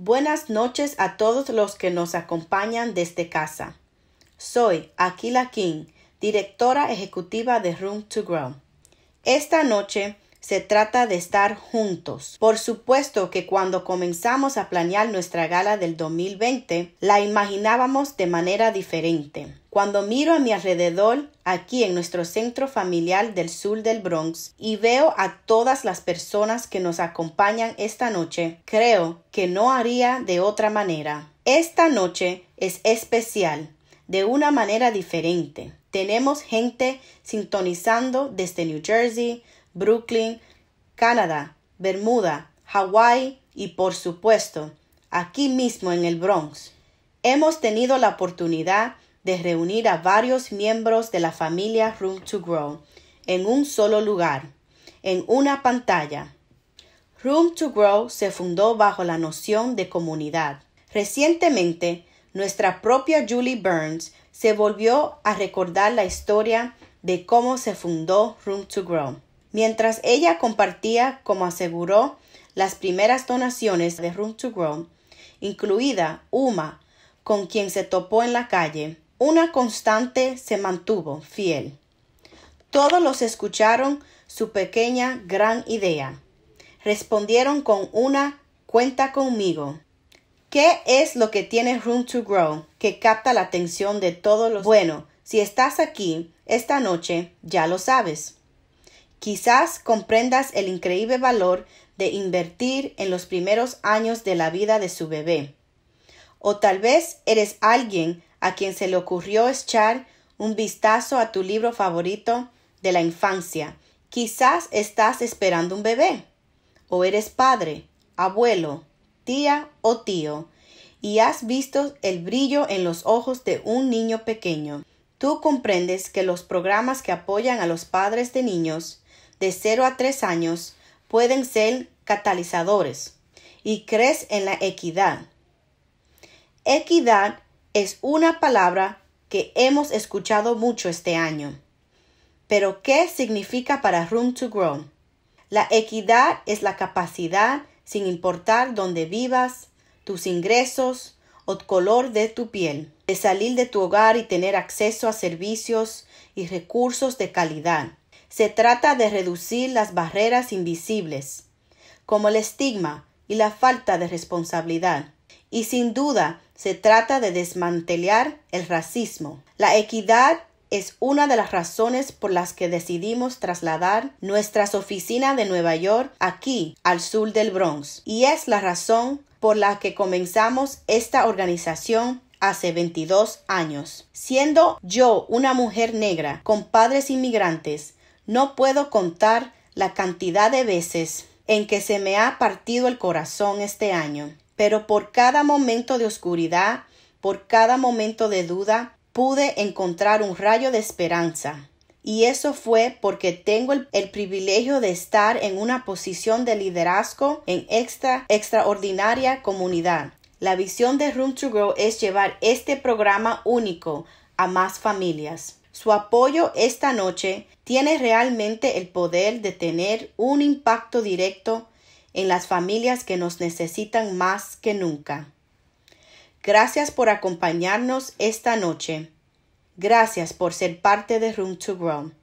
Buenas noches a todos los que nos acompañan desde casa. Soy Aquila King, directora ejecutiva de Room to Grow. Esta noche se trata de estar juntos. Por supuesto que cuando comenzamos a planear nuestra gala del 2020, la imaginábamos de manera diferente. Cuando miro a mi alrededor, aquí en nuestro centro familiar del sur del Bronx, y veo a todas las personas que nos acompañan esta noche, creo que no haría de otra manera. Esta noche es especial, de una manera diferente. Tenemos gente sintonizando desde New Jersey, Brooklyn, Canadá, Bermuda, Hawái y por supuesto, aquí mismo en el Bronx. Hemos tenido la oportunidad de reunir a varios miembros de la familia Room to Grow en un solo lugar, en una pantalla. Room to Grow se fundó bajo la noción de comunidad. Recientemente, nuestra propia Julie Burns se volvió a recordar la historia de cómo se fundó Room to Grow. Mientras ella compartía, como aseguró, las primeras donaciones de Room to Grow, incluida Uma, con quien se topó en la calle, una constante se mantuvo fiel. Todos los escucharon su pequeña gran idea. Respondieron con una cuenta conmigo. ¿Qué es lo que tiene Room to Grow que capta la atención de todos los... Bueno, si estás aquí esta noche, ya lo sabes. Quizás comprendas el increíble valor de invertir en los primeros años de la vida de su bebé. O tal vez eres alguien a quien se le ocurrió echar un vistazo a tu libro favorito de la infancia. Quizás estás esperando un bebé. O eres padre, abuelo, tía o tío, y has visto el brillo en los ojos de un niño pequeño. Tú comprendes que los programas que apoyan a los padres de niños de 0 a 3 años pueden ser catalizadores y crees en la equidad. Equidad es una palabra que hemos escuchado mucho este año. Pero, ¿qué significa para Room to Grow? La equidad es la capacidad, sin importar dónde vivas, tus ingresos o color de tu piel, de salir de tu hogar y tener acceso a servicios y recursos de calidad. Se trata de reducir las barreras invisibles, como el estigma y la falta de responsabilidad. Y sin duda, se trata de desmantelar el racismo. La equidad es una de las razones por las que decidimos trasladar nuestras oficinas de Nueva York aquí, al sur del Bronx, y es la razón por la que comenzamos esta organización hace 22 años. Siendo yo una mujer negra con padres inmigrantes, no puedo contar la cantidad de veces en que se me ha partido el corazón este año, pero por cada momento de oscuridad, por cada momento de duda, pude encontrar un rayo de esperanza. Y eso fue porque tengo el, privilegio de estar en una posición de liderazgo en esta extraordinaria comunidad. La visión de Room to Grow es llevar este programa único a más familias. Su apoyo esta noche tiene realmente el poder de tener un impacto directo en las familias que nos necesitan más que nunca. Gracias por acompañarnos esta noche. Gracias por ser parte de Room to Grow.